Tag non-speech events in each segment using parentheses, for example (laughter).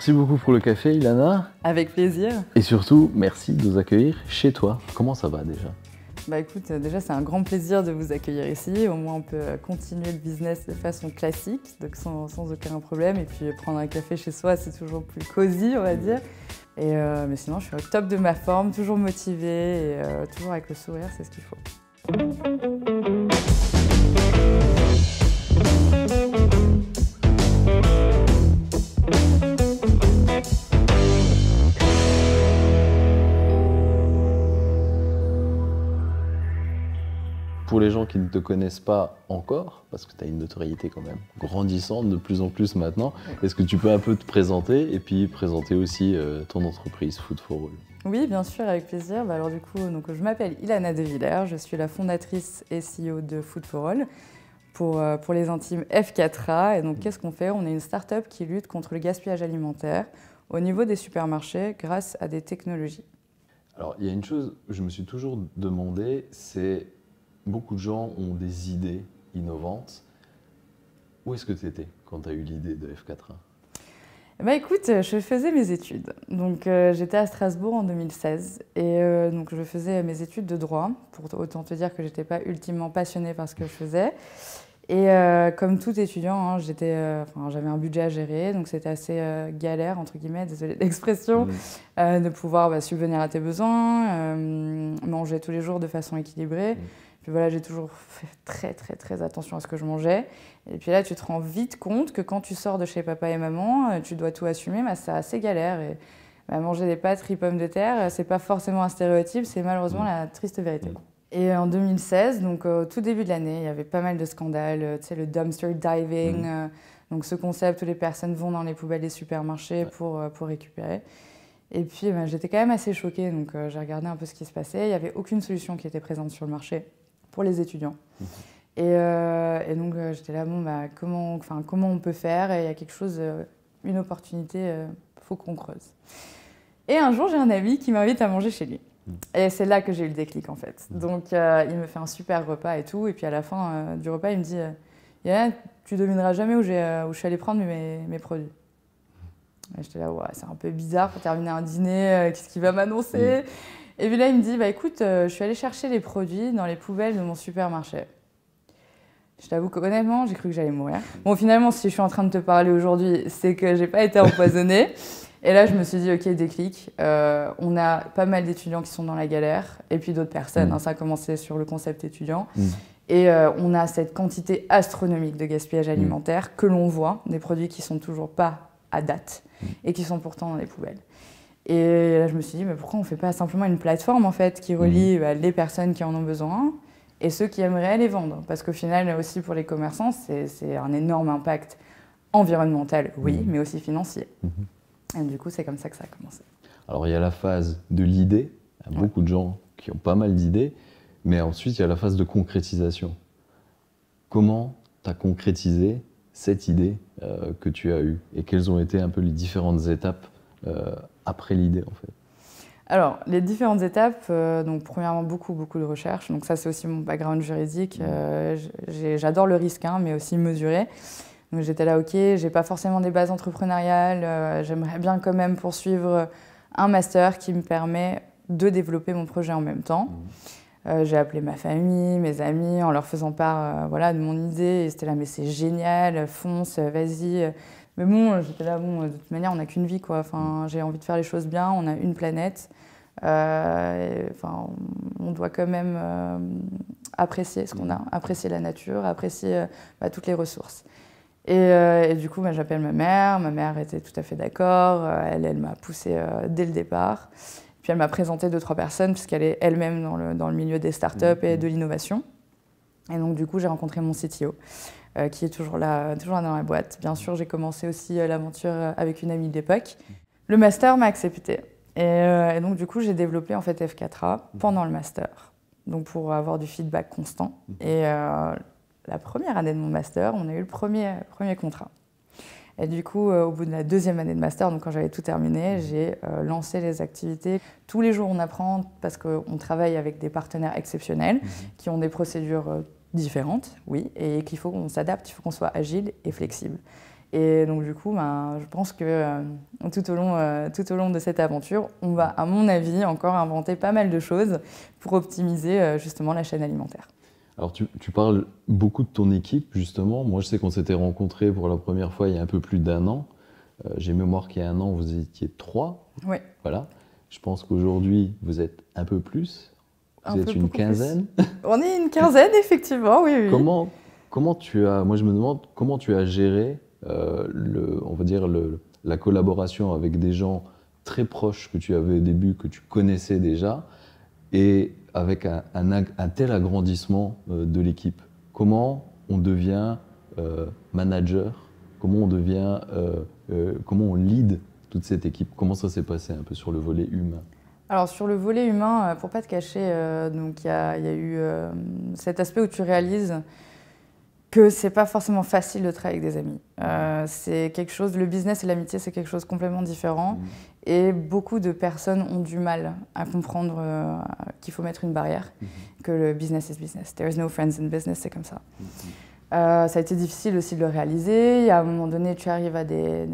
Merci beaucoup pour le café, Ilana. Avec plaisir. Et surtout, merci de nous accueillir chez toi. Comment ça va déjà bah écoute, euh, déjà c'est un grand plaisir de vous accueillir ici. Au moins on peut euh, continuer le business de façon classique, donc sans, aucun problème. Et puis euh, prendre un café chez soi, c'est toujours plus cosy, on va dire. Et mais sinon, je suis au top de ma forme, toujours motivée et toujours avec le sourire, c'est ce qu'il faut. pour les gens qui ne te connaissent pas encore, parce que tu as une notoriété quand même grandissante de plus en plus maintenant, est-ce que tu peux un peu te présenter et puis présenter aussi euh, ton entreprise Food for All Oui, bien sûr, avec plaisir. Bah, alors du coup, donc, je m'appelle Ilana De Villers, je suis la fondatrice et CEO de Food for All. Pour, euh, pour les intimes F4A. Et donc, qu'est-ce qu'on fait On est une start-up qui lutte contre le gaspillage alimentaire au niveau des supermarchés grâce à des technologies. Alors, il y a une chose que je me suis toujours demandé, c'est beaucoup de gens ont des idées innovantes. Où est-ce que tu étais quand tu as eu l'idée de F4A eh ben, écoute, euh, je faisais mes études. Donc euh, j'étais à Strasbourg en 2016 et euh, donc je faisais mes études de droit. Pour autant te dire que j'étais pas ultimement passionnée par ce que je faisais. Et comme tout étudiant, hein, j'avais un budget à gérer, donc c'était assez galère entre guillemets, désolée l'expression, de pouvoir bah, subvenir à tes besoins, manger tous les jours de façon équilibrée voilà, j'ai toujours (laughs) fait très très très attention à ce que je mangeais. Et puis là, tu te rends vite compte que quand tu sors de chez papa et maman, euh, tu dois tout assumer, ça c'est assez galère. Et bah, manger des pâtes, riz, pommes de terre, euh, c'est pas forcément un stéréotype, c'est malheureusement mm. la triste vérité. Et en 2016, donc euh, au tout début de l'année, il y avait pas mal de scandales, tu sais, le dumpster diving, mm. donc ce concept où les personnes vont dans les poubelles des supermarchés pour, pour récupérer. Et puis bah, j'étais quand même assez choquée, donc j'ai regardé un peu ce qui se passait. Il n'y avait aucune solution qui était présente sur le marché pour les étudiants. Mhm. Euh, et, donc euh, j'étais là, bon, bah, comment, enfin, comment on peut faire Et il y a quelque chose, euh, une opportunité, faut qu'on creuse. Et un jour, j'ai un ami qui m'invite à manger chez lui. Mhm. Et c'est là que j'ai eu le déclic en fait. Mhm. Donc il me fait un super repas et tout. Et puis à la fin du repas, il me dit euh, tu devineras jamais où, où je suis allée prendre mes, mes produits. Et j'étais là, ouais, c'est un peu bizarre pour terminer un dîner, qu'est-ce qu'il va m'annoncer et puis là, il me dit, bah écoute, euh, je suis allée chercher les produits dans les poubelles de mon supermarché. Je t'avoue qu'honnêtement, j'ai cru que j'allais mourir. Bon, finalement, si je suis en train de te parler aujourd'hui, c'est que j'ai pas été empoisonnée. (laughs) Et là, je me suis dit, ok, déclic. Euh, on a pas mal d'étudiants qui sont dans la galère, et puis d'autres personnes. Mm. Hein, ça a commencé sur le concept étudiant. Mm. Et euh, on a cette quantité astronomique de gaspillage mm. alimentaire que l'on voit, des produits qui sont toujours pas à date et qui sont pourtant dans les poubelles. Et là, je me suis dit, mais pourquoi on ne fait pas simplement une plateforme en fait qui relie mhm. bah, les personnes qui en ont besoin et ceux qui aimeraient les vendre Parce qu'au final, aussi pour les commerçants, c'est un énorme impact environnemental, oui, mhm. mais aussi financier. Mhm. Et du coup, c'est comme ça que ça a commencé. Alors il y a la phase de l'idée, il y a beaucoup de gens qui ont pas mal d'idées, mais ensuite il y a la phase de concrétisation. Comment tu as concrétisé cette idée euh, que tu as eue et quelles ont été un peu les différentes étapes euh, après l'idée en fait alors, les différentes étapes, euh, donc premièrement beaucoup, beaucoup de recherche. Donc ça, c'est aussi mon background juridique. Mmh. Euh, j'adore le risque, hein, mais aussi mesurer. Donc j'étais là, ok, j'ai pas forcément des bases entrepreneuriales. Euh, j'aimerais bien quand même poursuivre un master qui me permet de développer mon projet en même temps. Mmh. j'ai appelé ma famille, mes amis, en leur faisant part voilà, de mon idée. Et c'était là, mais c'est génial, fonce, vas-y mais bon, euh, j'étais là, bon, euh, de toute manière, on n'a qu'une vie, quoi. Enfin, j'ai envie de faire les choses bien, on a une planète. Euh, enfin, on doit quand même apprécier ce qu'on mm. a, apprécier la nature, apprécier bah, toutes les ressources. Et, du coup, bah, j'appelle ma mère. Ma mère était tout à fait d'accord. Elle, elle m'a poussée dès le départ. Puis elle m'a présenté deux, trois personnes, puisqu'elle est elle-même dans le, dans le, milieu des startups mm. et de l'innovation. Et donc, du coup, j'ai rencontré mon CTO. Euh, qui est toujours là, toujours dans la boîte. Bien sûr, j'ai commencé aussi euh, l'aventure euh, avec une amie d'époque. Le master m'a accepté. Et, donc, du coup, j'ai développé en fait F4A pendant le master, donc pour avoir du feedback constant. Et la première année de mon master, on a eu le premier, premier contrat. Et du coup, au bout de la deuxième année de master, donc quand j'avais tout terminé, j'ai lancé les activités. Tous les jours, on apprend parce qu'on travaille avec des partenaires exceptionnels qui ont des procédures différentes, oui, et qu'il faut qu'on s'adapte, il faut qu'on soit agile et flexible. Et donc du coup, ben, je pense que euh, tout, au long, euh, tout au long de cette aventure, on va, à mon avis, encore inventer pas mal de choses pour optimiser euh, justement la chaîne alimentaire. Alors tu, tu, parles beaucoup de ton équipe, justement. Moi, je sais qu'on s'était rencontrés pour la première fois il y a un peu plus d'un an. J'ai mémoire qu'il y a un an, vous étiez trois. Oui. Voilà. Je pense qu'aujourd'hui, vous êtes un peu plus. Vous êtes une quinzaine On est une quinzaine, effectivement, oui, Comment, comment tu as, moi je me demande, comment tu as géré, euh, le, on va dire, le, la collaboration avec des gens très proches que tu avais au début, que tu connaissais déjà, et avec un, tel agrandissement euh, de l'équipe Comment on devient euh, manager Comment on devient, comment on lead toute cette équipe Comment ça s'est passé un peu sur le volet humain alors sur le volet humain, euh, pour pas te cacher, euh, donc il y, a eu euh, cet aspect où tu réalises que c'est pas forcément facile de travailler avec des amis. c'est quelque chose, le business et l'amitié, c'est quelque chose complètement différent. Mmh. Et beaucoup de personnes ont du mal à comprendre qu'il faut mettre une barrière, mmh. que le business is business. There is no friends in business, c'est comme ça. Mmh. ça a été difficile aussi de le réaliser. y à un moment donné, tu arrives à des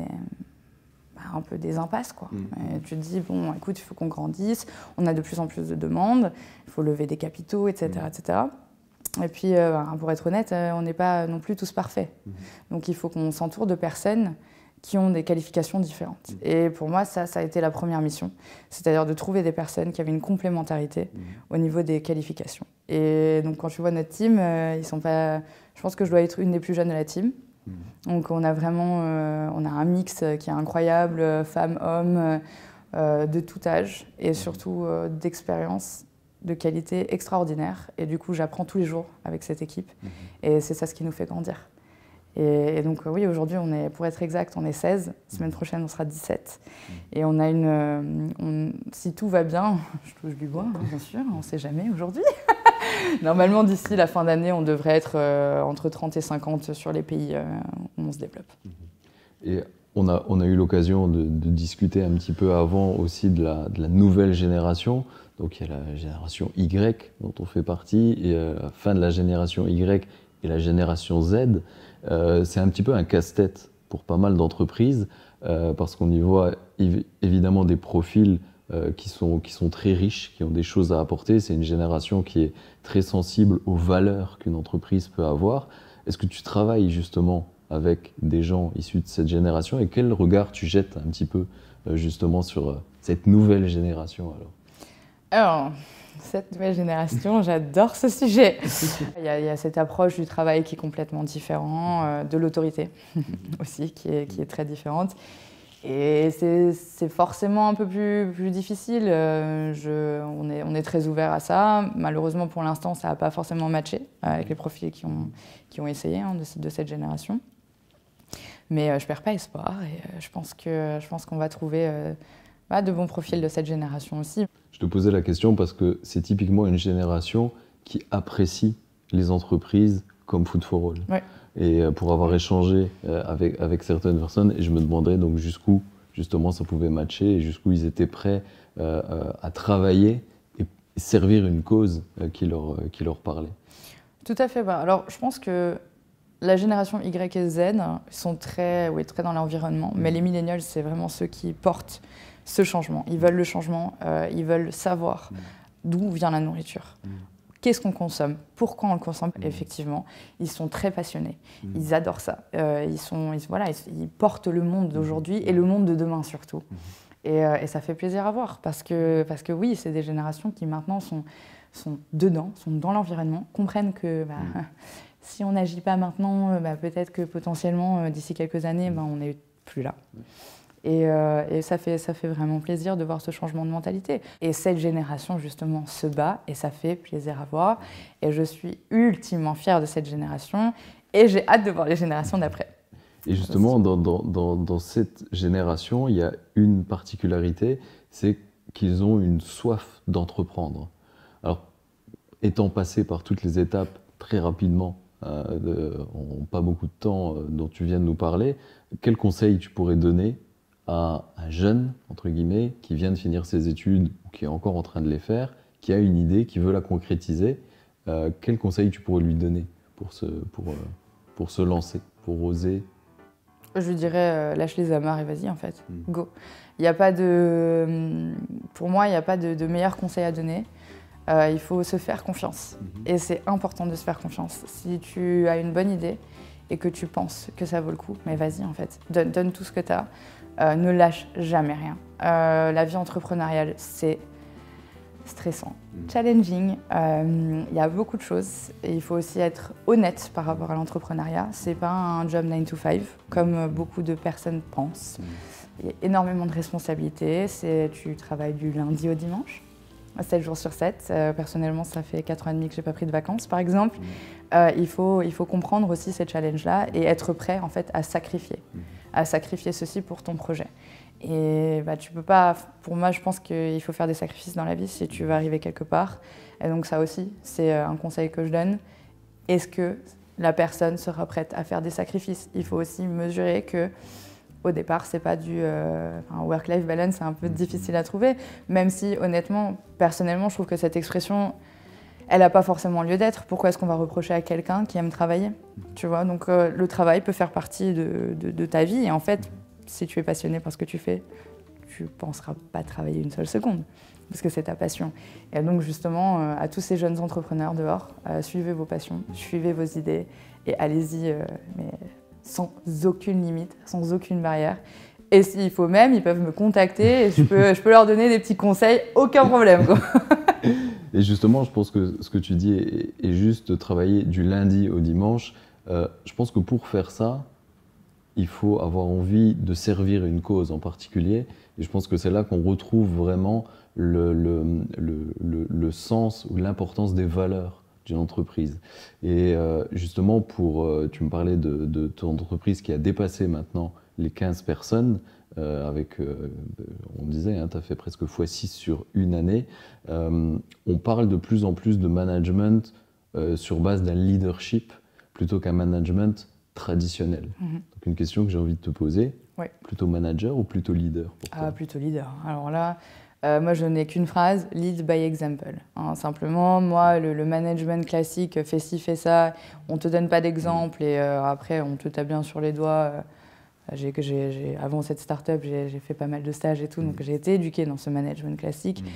bah, un peu des impasses. Quoi. Mm. tu te dis, bon, écoute, il faut qu'on grandisse, on a de plus en plus de demandes, il faut lever des capitaux, etc. Mm. etc. Et puis, euh, bah, pour être honnête, euh, on n'est pas non plus tous parfaits. Mm. Donc, il faut qu'on s'entoure de personnes qui ont des qualifications différentes. Et pour moi, ça, ça a été la première mission, c'est-à-dire de trouver des personnes qui avaient une complémentarité au niveau des qualifications. Et donc, quand tu vois notre team, euh, ils sont pas... je pense que je dois être une des plus jeunes de la team. Mm. Donc on a vraiment euh, on a un mix euh, qui est incroyable, euh, femmes, hommes, de tout âge et mm. surtout d'expérience de qualité extraordinaire. Et du coup, j'apprends tous les jours avec cette équipe mm-hmm. et c'est ça ce qui nous fait grandir. Et, donc oui, aujourd'hui, on est, pour être exact, on est 16. Semaine mm. prochaine, on sera 17. Et on a une... si tout va bien, (laughs) je touche du bois, hein, bien sûr, on ne sait jamais aujourd'hui. (laughs) (laughs) Normalement, d'ici la fin d'année, on devrait être euh, entre 30 et 50 sur les pays euh, où on se développe. Et on a, eu l'occasion de, discuter un petit peu avant aussi de la, nouvelle génération. Donc il y a la génération Y dont on fait partie, et euh, la fin de la génération Y et la génération Z. c'est un petit peu un casse-tête pour pas mal d'entreprises, parce qu'on y voit évidemment des profils euh, qui, sont, qui sont très riches, qui ont des choses à apporter. C'est une génération qui est très sensible aux valeurs qu'une entreprise peut avoir. Est-ce que tu travailles justement avec des gens issus de cette génération et quel regard tu jettes un petit peu euh, justement sur euh, cette nouvelle génération alors cette nouvelle génération, (laughs) j'adore ce sujet. (laughs) Il y, a, cette approche du travail qui est complètement différente, de l'autorité (laughs) aussi, qui est, qui est, très différente. Et c'est forcément un peu plus, plus difficile. Euh, je, on, est, on, est, très ouvert à ça. Malheureusement, pour l'instant, ça n'a pas forcément matché euh, avec les profils qui ont, qui ont essayé hein, de, cette génération. Mais euh, je ne perds pas espoir et je pense qu'on va trouver bah, de bons profils de cette génération aussi. Je te posais la question parce que c'est typiquement une génération qui apprécie les entreprises comme Food for All et euh, pour avoir échangé euh, avec, avec certaines personnes, et je me demandais donc jusqu'où justement ça pouvait matcher et jusqu'où ils étaient prêts euh, à travailler et servir une cause qui, leur, qui leur parlait. Tout à fait. Bah, alors je pense que la génération Y et Z sont très, oui, très dans l'environnement, mais mm. les millennials, c'est vraiment ceux qui portent ce changement. Ils veulent le changement, ils veulent savoir mm. d'où vient la nourriture. Mm qu'est-ce qu'on consomme, pourquoi on le consomme. Mmh. Effectivement, ils sont très passionnés, mmh. ils adorent ça. Euh, ils, sont, ils, voilà, ils, portent le monde mmh. d'aujourd'hui et le monde de demain surtout. Euh, et, ça fait plaisir à voir parce que, parce que oui, c'est des générations qui maintenant sont, sont dedans, sont dans l'environnement, comprennent que bah, (laughs) si on n'agit pas maintenant, euh, bah, peut-être que potentiellement d'ici quelques années, bah, on n'est plus là. Euh, et, ça, fait, ça fait vraiment plaisir de voir ce changement de mentalité. Et cette génération, justement, se bat et ça fait plaisir à voir. Et je suis ultimement fière de cette génération et j'ai hâte de voir les générations d'après. Et justement, dans, dans, cette génération, il y a une particularité, c'est qu'ils ont une soif d'entreprendre. Alors, étant passé par toutes les étapes très rapidement, on euh, pas beaucoup de temps euh, dont tu viens de nous parler, quel conseil tu pourrais donner à un jeune, entre guillemets, qui vient de finir ses études ou qui est encore en train de les faire, qui a une idée, qui veut la concrétiser, euh, quel conseil tu pourrais lui donner pour se, pour, euh, pour se lancer, pour oser Je lui dirais, euh, lâche les amarres et vas-y en fait, hmm. go. a pas de... Hmm, pour moi, il n'y a pas de, meilleur conseil à donner. Euh, il faut se faire confiance. Mhm. Et c'est important de se faire confiance. Si tu as une bonne idée et que tu penses que ça vaut le coup, mais vas-y en fait, donne, donne tout ce que tu as. Euh, ne lâche jamais rien. Euh, la vie entrepreneuriale, c'est stressant, mm. challenging. Il euh, y a beaucoup de choses et il faut aussi être honnête par rapport à l'entrepreneuriat. C'est pas un job 9 to 5 comme beaucoup de personnes pensent. Mm. Il y a énormément de responsabilités. Tu travailles du lundi au dimanche. 7 jours sur 7. personnellement, ça fait 4 ans et demi que je j'ai pas pris de vacances, par exemple. Mm. il, faut, comprendre aussi ces challenges-là et être prêt en fait à sacrifier à sacrifier ceci pour ton projet. Et bah, tu peux pas. Pour moi, je pense qu'il faut faire des sacrifices dans la vie si tu veux arriver quelque part. Et donc, ça aussi, c'est euh, un conseil que je donne. Est-ce que la personne sera prête à faire des sacrifices Il faut aussi mesurer que. Au départ, c'est pas du euh, work-life balance, c'est un peu mm. difficile à trouver, même si honnêtement, personnellement, je trouve que cette expression, elle n'a pas forcément lieu d'être. Pourquoi est-ce qu'on va reprocher à quelqu'un qui aime travailler Tu vois, donc euh, le travail peut faire partie de, ta vie. Et en fait, si tu es passionné par ce que tu fais, tu ne penseras pas travailler une seule seconde, parce que c'est ta passion. Et donc justement, euh, à tous ces jeunes entrepreneurs dehors, euh, suivez vos passions, suivez vos idées, et allez-y, mais sans aucune limite, sans aucune barrière. Et s'il faut même, ils peuvent me contacter et je peux, (laughs) leur donner des petits conseils, aucun problème. (laughs) Et justement, je pense que ce que tu dis est, juste de travailler du lundi au dimanche. Euh, je pense que pour faire ça, il faut avoir envie de servir une cause en particulier. Et je pense que c'est là qu'on retrouve vraiment le, sens ou l'importance des valeurs d'une entreprise. Et euh, justement, pour, euh, tu me parlais de, de, ton entreprise qui a dépassé maintenant les 15 personnes. Euh, avec, euh, on disait, hein, tu as fait presque x6 sur une année. Euh, on parle de plus en plus de management sur base d'un leadership plutôt qu'un management traditionnel. Mhm. Donc une question que j'ai envie de te poser, plutôt manager ou plutôt leader Ah, plutôt leader. Alors là, moi je n'ai qu'une phrase, lead by example. Hein. simplement, moi le, management classique, fais ci, fais ça, on te donne pas d'exemple et après on te tape bien sur les doigts avant cette start-up, j'ai fait pas mal de stages et tout, donc mm. j'ai été éduquée dans ce management classique. Mm.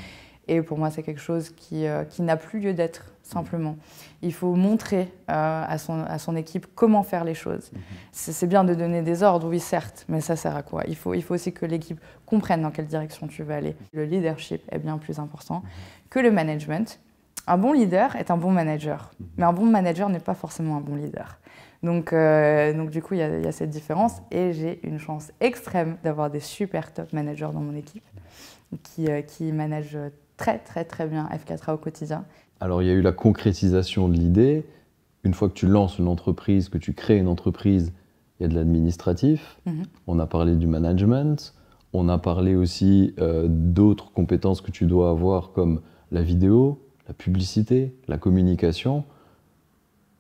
Et pour moi, c'est quelque chose euh, qui, n'a plus lieu d'être, simplement. Il faut montrer euh, à, son, équipe comment faire les choses. Mm-hmm. C'est bien de donner des ordres, oui, certes, mais ça sert à quoi il faut, il faut aussi que l'équipe comprenne dans quelle direction tu veux aller. Le leadership est bien plus important mm-hmm. que le management. Un bon leader est un bon manager, mm-hmm. mais un bon manager n'est pas forcément un bon leader. Donc, euh, donc du coup, il y, a cette différence. Et j'ai une chance extrême d'avoir des super top managers dans mon équipe qui, euh, qui managent très, très, très bien F4A au quotidien. Alors, il y a eu la concrétisation de l'idée. Une fois que tu lances une entreprise, que tu crées une entreprise, il y a de l'administratif. Mhm. On a parlé du management. On a parlé aussi euh, d'autres compétences que tu dois avoir comme la vidéo, la publicité, la communication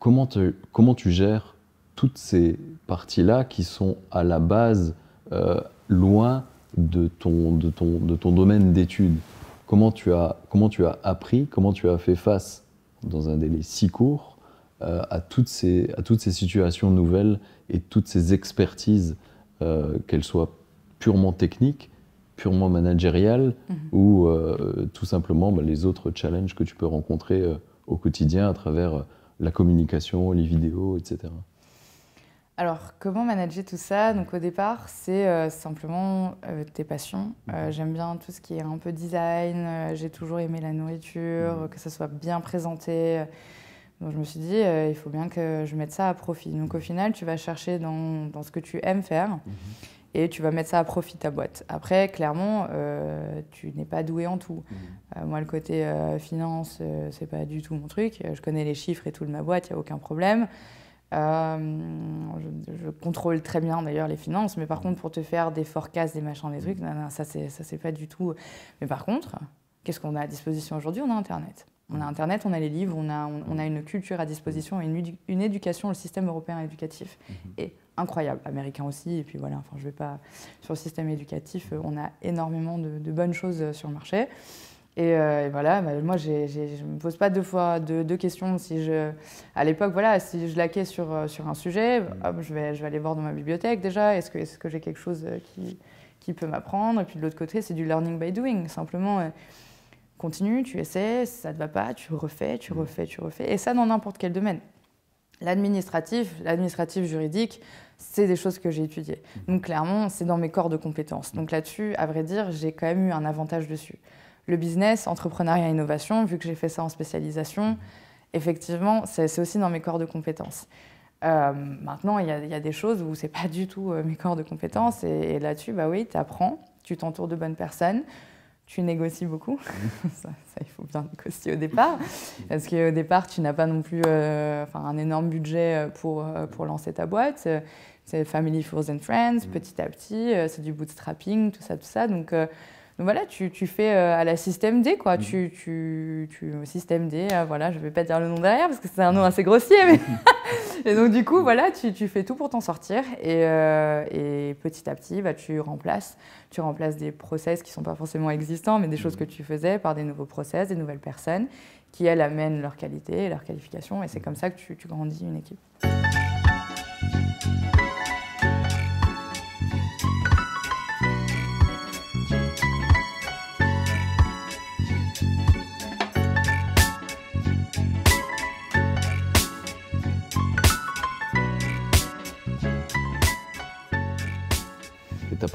comment, tu gères toutes ces parties-là qui sont à la base euh, loin de ton, domaine d'études comment tu, as, appris, comment tu as fait face dans un délai si court euh, à, toutes ces, à toutes ces situations nouvelles et toutes ces expertises, euh, qu'elles soient purement techniques, purement managériales mhm. ou tout simplement bah, les autres challenges que tu peux rencontrer au quotidien à travers la communication, les vidéos, etc. Alors, comment manager tout ça Donc, au départ, c'est euh, simplement euh, tes passions. Euh, mhm. J'aime bien tout ce qui est un peu design. J'ai toujours aimé la nourriture, mhm. que ça soit bien présenté. Donc, je me suis dit, il faut bien que je mette ça à profit. Donc, au final, tu vas chercher dans, ce que tu aimes faire. Mhm et tu vas mettre ça à profit ta boîte. Après, clairement, euh, tu n'es pas doué en tout. Mmh. Euh, moi, le côté euh, finance, c'est pas du tout mon truc. Je connais les chiffres et tout de ma boîte, il n'y a aucun problème. Je, contrôle très bien d'ailleurs les finances, mais par mmh. contre, pour te faire des forecasts, des machins, des mmh. trucs, ça, non, ça, c'est pas du tout. Mais par contre, qu'est-ce qu'on a à disposition aujourd'hui On a Internet. On a Internet, on a les livres, on a, on, a une culture à disposition, une, une éducation, le système européen éducatif. Et incroyable, américain aussi. Et puis voilà, enfin, je vais pas. Sur le système éducatif, euh, on a énormément de, bonnes choses euh, sur le marché. Et, euh, voilà, bah, moi, je ne me pose pas deux fois deux, questions. Si je, à l'époque, voilà, si je laquais sur, sur un sujet, mm. je, vais, je vais aller voir dans ma bibliothèque déjà. Est-ce que, est -ce que j'ai quelque chose qui, qui peut m'apprendre Et puis de l'autre côté, c'est du learning by doing. Simplement, continue, tu essaies, ça ne te va pas, tu refais, tu mm. refais, tu refais. Et ça, dans n'importe quel domaine l'administratif, l'administratif juridique, c'est des choses que j'ai étudiées. Donc clairement, c'est dans mes corps de compétences. Donc là-dessus, à vrai dire, j'ai quand même eu un avantage dessus. Le business, entrepreneuriat, innovation, vu que j'ai fait ça en spécialisation, effectivement, c'est aussi dans mes corps de compétences. Euh, maintenant, il y, a des choses où c'est pas du tout euh, mes corps de compétences, et, et là-dessus, bah oui, tu apprends, tu t'entoures de bonnes personnes, tu négocies beaucoup. (laughs) ça, il faut bien négocier au départ. Parce qu'au départ, tu n'as pas non plus euh, enfin, un énorme budget euh, pour, euh, pour lancer ta boîte. C'est Family, fours and Friends, mm. petit à petit, c'est du bootstrapping, tout ça, tout ça. Donc, voilà, tu, fais euh, à la système D, quoi. Mhm. Tu, tu, système D, euh, voilà, je vais pas dire le nom derrière parce que c'est un nom assez grossier, (laughs) (laughs) et donc, du coup, voilà, tu, fais tout pour t'en sortir. Et, euh, petit à petit, bah, tu remplaces. Tu remplaces des process qui ne sont pas forcément existants, mais des choses mhm. que tu faisais par des nouveaux process, des nouvelles personnes qui, elles, amènent leur qualité, leur qualification. Et c'est mhm. comme ça que tu grandis une équipe.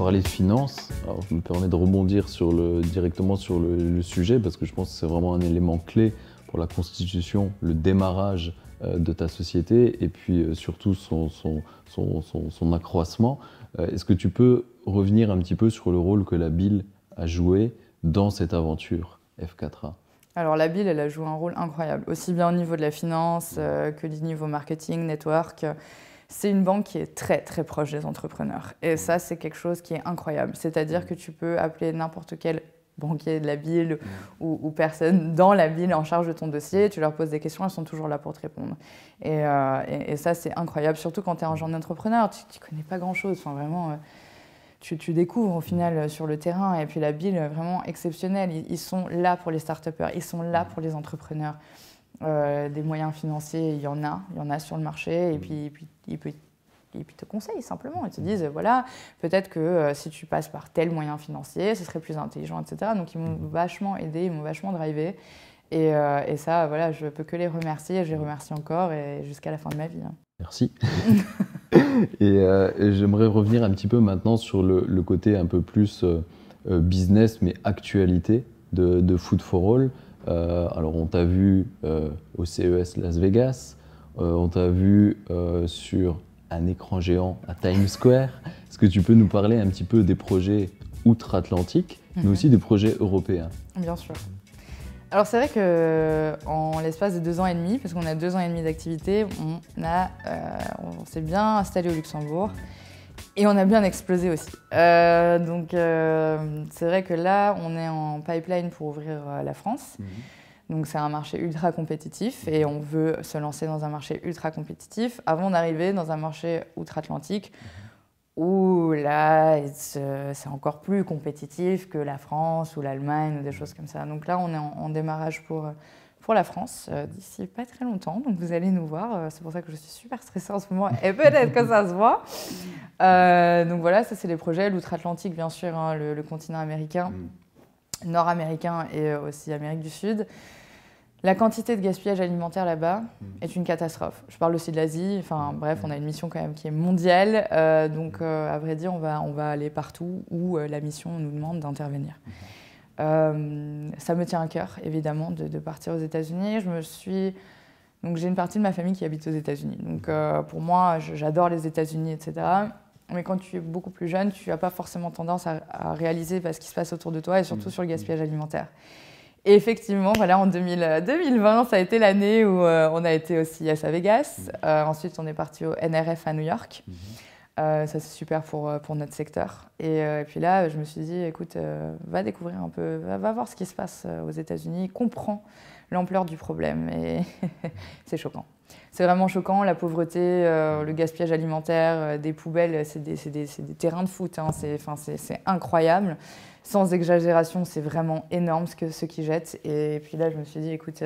de finances. je me permets de rebondir sur le, directement sur le, sujet parce que je pense que c'est vraiment un élément clé pour la constitution, le démarrage euh, de ta société et puis euh, surtout son, accroissement. Euh, est-ce que tu peux revenir un petit peu sur le rôle que la BIL a joué dans cette aventure F4A alors la BIL, elle a joué un rôle incroyable, aussi bien au niveau de la finance que du niveau marketing, network c'est une banque qui est très très proche des entrepreneurs. Et mmh. ça, c'est quelque chose qui est incroyable. C'est-à-dire mmh. que tu peux appeler n'importe quel banquier de la ville mmh. ou, personne dans la ville en charge de ton dossier, tu leur poses des questions, elles sont toujours là pour te répondre. Et, euh, ça, c'est incroyable, surtout quand tu es un genre d'entrepreneur, tu ne connais pas grand-chose, enfin, vraiment, euh, tu, découvres au final euh, sur le terrain. Et puis la ville, vraiment exceptionnelle, ils, sont là pour les start-upers, ils sont là pour les entrepreneurs. Euh, des moyens financiers, il y en a, il y en a sur le marché, et mm. puis, ils puis, te conseillent simplement. Ils te disent, voilà, peut-être que euh, si tu passes par tel moyen financier, ce serait plus intelligent, etc. Donc ils m'ont mm. vachement aidé, ils m'ont vachement drivé. Euh, et, ça, voilà, je peux que les remercier, je les mm. remercie encore, et jusqu'à la fin de ma vie. Hein. Merci. (laughs) et j'aimerais revenir un petit peu maintenant sur le, côté un peu plus business, mais actualité de, de Food for All. Euh, alors on t'a vu euh, au CES Las Vegas, euh, on t'a vu sur un écran géant à Times Square. (laughs) Est-ce que tu peux nous parler un petit peu des projets outre-Atlantique, mais mhm. aussi des projets européens Bien sûr. Alors c'est vrai que en l'espace de deux ans et demi, parce qu'on a deux ans et demi d'activité, on s'est bien installé au Luxembourg. Et on a bien explosé aussi. Euh, donc euh, c'est vrai que là, on est en pipeline pour ouvrir euh, la France. Mhm. Donc c'est un marché ultra compétitif et on veut se lancer dans un marché ultra compétitif avant d'arriver dans un marché outre-Atlantique mhm. où là, c'est encore plus compétitif que la France ou l'Allemagne ou des mhm. choses comme ça. Donc là, on est en démarrage pour pour la France euh, d'ici pas très longtemps. Donc vous allez nous voir. Euh, c'est pour ça que je suis super stressée en ce moment et peut-être que ça se voit. Euh, donc voilà, ça c'est les projets. L'outre-Atlantique, bien sûr, hein, le, continent américain, mm. nord-américain et aussi Amérique du Sud. La quantité de gaspillage alimentaire là-bas mm. est une catastrophe. Je parle aussi de l'Asie. Enfin mm. bref, on a une mission quand même qui est mondiale. donc à vrai dire, on va, on va aller partout où la mission nous demande d'intervenir. Euh, ça me tient à cœur, évidemment, de, partir aux États-Unis. Je me suis. Donc, j'ai une partie de ma famille qui habite aux États-Unis. Donc, mmh. euh, pour moi, j'adore les États-Unis, etc. Mais quand tu es beaucoup plus jeune, tu n'as pas forcément tendance à, réaliser bah, ce qui se passe autour de toi et surtout mmh. sur le gaspillage mmh. alimentaire. Et effectivement, voilà, en 2020, ça a été l'année où euh, on a été aussi à à Vegas. ensuite, on est parti au NRF à New York. Euh, ça, c'est super pour, euh, pour notre secteur. Euh, et, puis là, je me suis dit, écoute, va découvrir un peu, va, voir ce qui se passe aux États-Unis, comprends l'ampleur du problème. Et (laughs) c'est choquant. C'est vraiment choquant, la pauvreté, le gaspillage alimentaire, des poubelles, c'est des, des, terrains de foot, hein, c'est incroyable. Sans exagération, c'est vraiment énorme ce, que, ce qu'ils jettent. Et puis là, je me suis dit, écoute,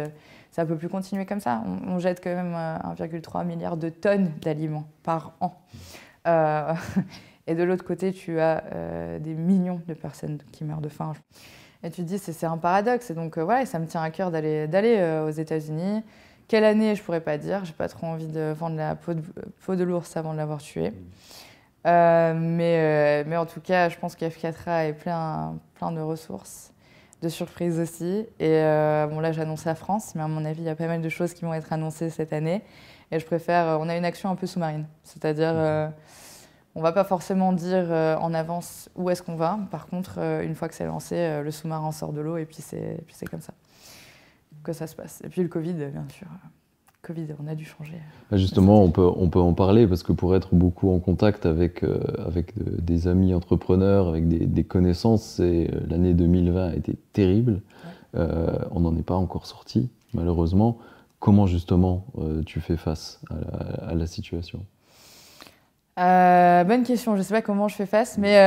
ça ne peut plus continuer comme ça. On, on jette quand même 1,3 milliard de tonnes d'aliments par an. Euh, (laughs) et de l'autre côté, tu as euh, des millions de personnes qui meurent de faim. Et tu te dis, c'est un paradoxe. Et donc, euh, voilà, ça me tient à cœur d'aller aux États-Unis. Quelle année, je pourrais pas dire. J'ai pas trop envie de vendre la peau de, l'ours avant de l'avoir tué. Mmh. mais, mais en tout cas, je pense qu'F4A est plein, plein de ressources de surprises aussi. Et euh, bon, là, j'ai annoncé à France, mais à mon avis, il y a pas mal de choses qui vont être annoncées cette année. Et je préfère. Euh, on a une action un peu sous-marine. C'est-à-dire, euh, on va pas forcément dire en avance où est-ce qu'on va. Par contre, une fois que c'est lancé, le sous-marin sort de l'eau et puis c'est comme ça que ça se passe. Et puis le Covid, bien sûr. Covid, on a dû changer. Euh, bah, justement, on peut, on peut en parler parce que pour être beaucoup en contact avec, euh, des amis entrepreneurs, avec des, connaissances, euh, l'année 2020 a été terrible. on n'en est pas encore sorti, malheureusement. Comment justement tu fais face à la, situation bonne question, je ne sais pas comment je fais face, mais,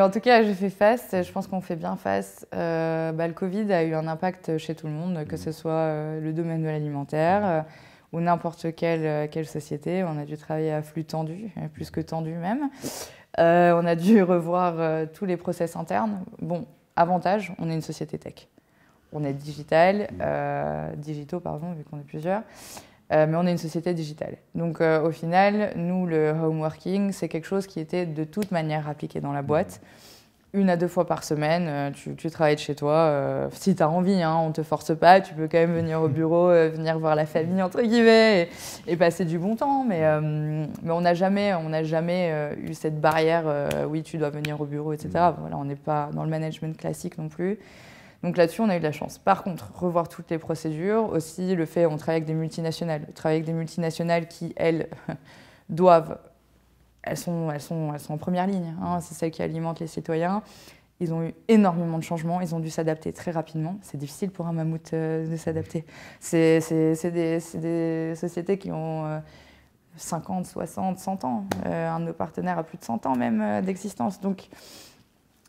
en tout cas, je fais face, je pense qu'on fait bien face. Bah, le Covid a eu un impact chez tout le monde, que mmh. ce soit le domaine de l'alimentaire, ou n'importe euh, quelle, société. On a dû travailler à flux tendu, euh, plus que tendu même. Euh, on a dû (laughs) revoir tous les process internes. Bon, avantage, on est une société tech. On est digital, mm. euh, digitaux, pardon, vu qu'on est plusieurs. mais on est une société digitale. Donc au final, nous, le home working, c'est quelque chose qui était de toute manière appliqué dans la mm. boîte une à deux fois par semaine, euh, tu, travailles de chez toi. Euh, si tu as envie, hein, on ne te force pas, tu peux quand même venir au bureau, euh, venir voir la famille, entre guillemets, et, passer du bon temps. Mais, mais on n'a jamais, on a jamais eu cette barrière, oui, tu dois venir au bureau, etc. Mm. Voilà, on n'est pas dans le management classique non plus. Donc là-dessus, on a eu de la chance. Par contre, revoir toutes les procédures, aussi le fait, on travaille avec des multinationales. Travailler avec des multinationales qui, elles, (laughs) doivent elles sont, elles sont, elles sont en première ligne. Hein. C'est celles qui alimentent les citoyens. Ils ont eu énormément de changements, ils ont dû s'adapter très rapidement. C'est difficile pour un mammouth euh, de s'adapter. C'est des, des, sociétés qui ont 50, 60, 100 ans. Euh, un de nos partenaires a plus de 100 ans même euh, d'existence. Donc,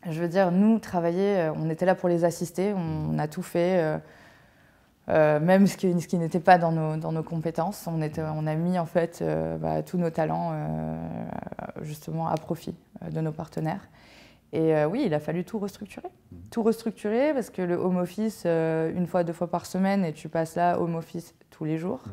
je veux dire, nous, travailler, on était là pour les assister, on, on a tout fait. Euh, même ce qui, n'était pas dans nos, compétences. On, a mis en fait euh, bah, tous nos talents euh, justement à profit de nos partenaires. Et oui, il a fallu tout restructurer. Mmh. Tout restructurer parce que le home office, une fois, deux fois par semaine, et tu passes là home office tous les jours. Mmh.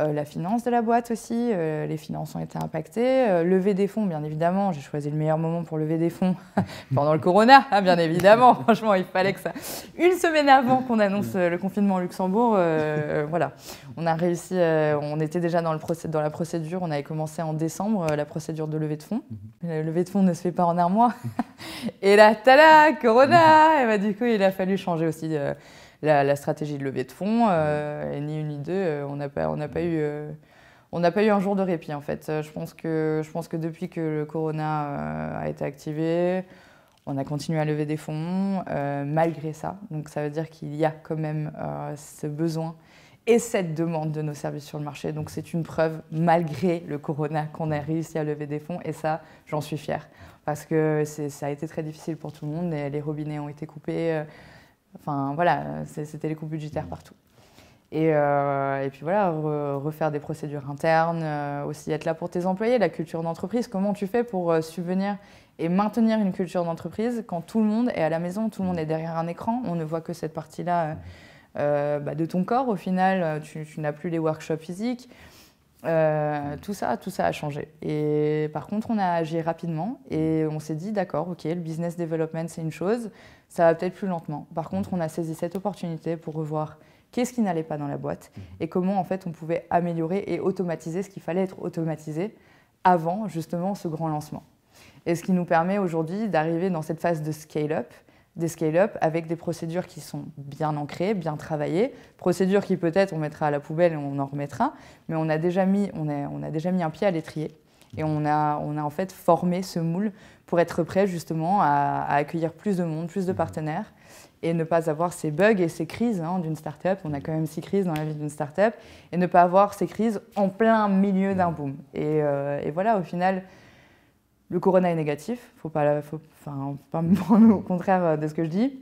Euh, la finance de la boîte aussi, euh, les finances ont été impactées, euh, Levé des fonds, bien évidemment, j'ai choisi le meilleur moment pour lever des fonds (laughs) pendant le corona, hein, bien évidemment, (laughs) franchement, il fallait que ça... Une semaine avant qu'on annonce le confinement au Luxembourg, voilà, on a réussi, on était déjà dans, le dans la procédure, on avait commencé en décembre la procédure de levée de fonds. Mhm. La levée de fonds ne se fait pas en un mois. (laughs) Et là, tada, corona Et bah, du coup, il a fallu changer aussi... de la, stratégie de levée de fonds, euh, et ni une ni deux, on n'a pas, eu un jour de répit en fait. Euh, je pense que, depuis que le corona euh, a été activé, on a continué à lever des fonds malgré ça. Donc ça veut dire qu'il y a quand même ce besoin et cette demande de nos services sur le marché. Donc c'est une preuve, malgré le corona, qu'on a réussi à lever des fonds. Et ça, j'en suis fier Parce que ça a été très difficile pour tout le monde. les robinets ont été coupés. Enfin voilà, c'était les coupes budgétaires mmh. partout. Euh, et, puis voilà, refaire des procédures internes, euh, aussi être là pour tes employés, la culture d'entreprise. Comment tu fais pour euh, subvenir et maintenir une culture d'entreprise quand tout le monde est à la maison, tout le monde mmh. est derrière un écran, on ne voit que cette partie-là mmh. bah, de ton corps. Au final, tu n'as plus les workshops physiques, euh, hmm. tout ça, tout ça a changé. Et par contre, on a agi rapidement et hmm. on s'est dit, d'accord, ok, le business development, c'est une chose, ça va peut-être plus lentement. Par hmm. contre, on a saisi cette opportunité pour revoir qu'est-ce qui n'allait pas dans la boîte et comment, en fait, on pouvait améliorer et automatiser ce qu'il fallait être automatisé avant, justement, ce grand lancement. Et ce qui nous permet aujourd'hui d'arriver dans cette phase de scale-up des scale-up avec des procédures qui sont bien ancrées, bien travaillées, procédures qui peut-être on mettra à la poubelle et on en remettra, mais on a déjà mis, on a, déjà mis un pied à l'étrier et on a, en fait formé ce moule pour être prêt justement à, accueillir plus de monde, plus de partenaires et ne pas avoir ces bugs et ces crises hein, d'une start-up. On a quand même six crises dans la vie d'une start-up et ne pas avoir ces crises en plein milieu d'un boom. et euh, voilà, au final, le corona est négatif, faut pas, faut, pas me (laughs) prendre au contraire euh, de ce que je dis,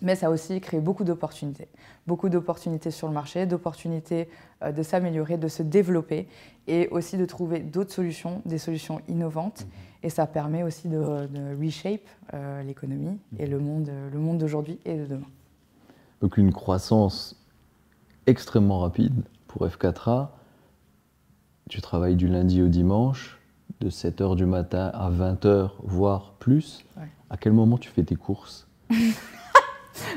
mais ça a aussi créé beaucoup d'opportunités. Beaucoup d'opportunités sur le marché, d'opportunités euh, de s'améliorer, de se développer et aussi de trouver d'autres solutions, des solutions innovantes. Mhm. Et ça permet aussi de, reshape euh, l'économie mhm. et le monde, le monde d'aujourd'hui et de demain. Donc une croissance extrêmement rapide pour F4A. Tu travailles du lundi au dimanche de 7h du matin à 20h, voire plus, à quel moment tu fais tes courses (laughs)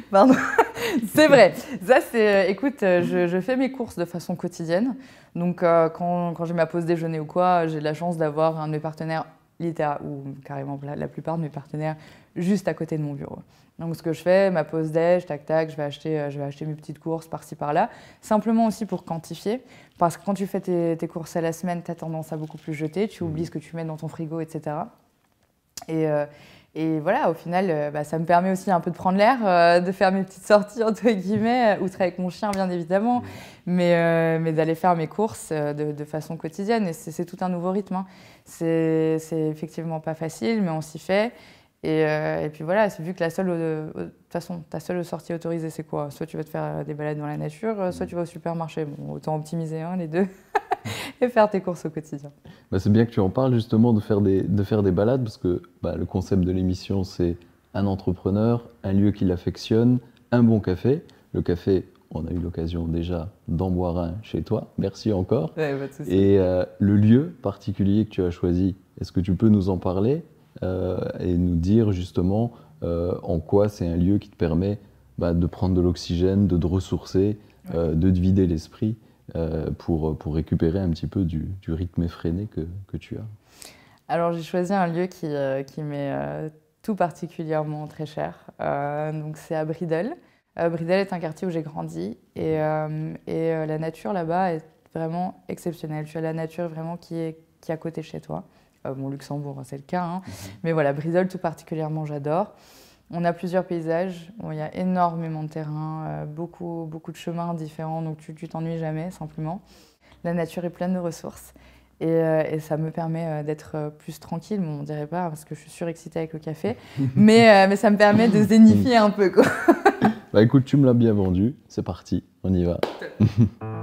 Pardon, (laughs) c'est vrai. Ça, c'est, euh, écoute, euh, je, fais mes courses de façon quotidienne. Donc, euh, quand, j'ai ma pause déjeuner ou quoi, j'ai la chance d'avoir un de mes partenaires littéralement, ou carrément la, plupart de mes partenaires juste à côté de mon bureau. Donc ce que je fais, ma pause déj, tac tac, je vais acheter, euh, je vais acheter mes petites courses par-ci par-là, simplement aussi pour quantifier, parce que quand tu fais tes, courses à la semaine, tu as tendance à beaucoup plus jeter, tu oublies mm. ce que tu mets dans ton frigo, etc. Euh, et, voilà, au final, euh, bah, ça me permet aussi un peu de prendre l'air, de faire mes petites sorties, entre guillemets, outre avec mon chien, bien évidemment, mm. mais, d'aller faire mes courses de, façon quotidienne. Et c'est tout un nouveau rythme. Hein. C'est effectivement pas facile, mais on s'y fait. Euh, et, puis voilà, c'est vu que la seule, euh, façon, ta seule sortie autorisée, c'est quoi Soit tu vas te faire euh, des balades dans la nature, soit mm. tu vas au supermarché. Bon, autant optimiser hein, les deux, (laughs) et faire tes courses au quotidien. Bah, c'est bien que tu en parles justement de faire des, de faire des balades, parce que bah, le concept de l'émission, c'est un entrepreneur, un lieu qu'il affectionne, un bon café. Le café, on a eu l'occasion déjà d'en boire un chez toi. Merci encore. et le lieu particulier que tu as choisi, est-ce que tu peux nous en parler euh, et nous dire justement euh, en quoi c'est un lieu qui te permet bah, de prendre de l'oxygène, de te ressourcer, euh, de te vider l'esprit pour, récupérer un petit peu du, rythme effréné que, tu as. Alors j'ai choisi un lieu qui, m'est tout particulièrement très cher, donc c'est à Bridle. Bridel est un quartier où j'ai grandi et, mhm. la nature là-bas est vraiment exceptionnelle. Tu as la nature vraiment qui est, qui est à côté de chez toi bon, Luxembourg, hein, c'est le cas. Hein. Mhm. Mais voilà, Brisol tout particulièrement, j'adore. On a plusieurs paysages, il y a énormément de terrain, euh, beaucoup, beaucoup de chemins différents, donc tu t'ennuies jamais simplement. La nature est pleine de ressources. Et, euh, ça me permet euh, d'être plus tranquille, On on dirait pas parce que je suis surexcitée avec le café, (laughs) mais, ça me permet de zénifier un peu. Quoi. (laughs) bah écoute, tu me l'as bien vendu, c'est parti, on y va. (laughs)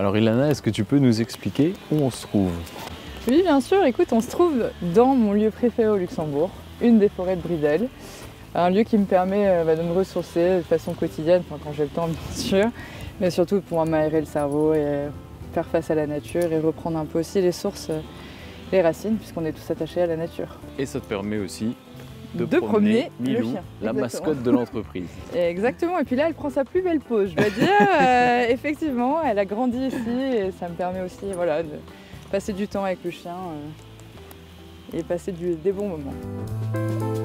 Alors Ilana, est-ce que tu peux nous expliquer où on se trouve Oui, bien sûr. Écoute, on se trouve dans mon lieu préféré au Luxembourg, une des forêts de Bridel. Un lieu qui me permet euh, bah, de me ressourcer de façon quotidienne, enfin, quand j'ai le temps bien (laughs) sûr, mais surtout pour m'aérer le cerveau et euh, faire face à la nature et reprendre un peu aussi les sources, euh, les racines, puisqu'on est tous attachés à la nature. Et ça te permet aussi de, premier la mascotte de l'entreprise. (laughs) Exactement, et puis là, elle prend sa plus belle pose, je veux dire. (laughs) Euh, effectivement, elle a grandi ici et ça me permet aussi voilà, de passer du temps avec le chien euh, et passer des bons moments.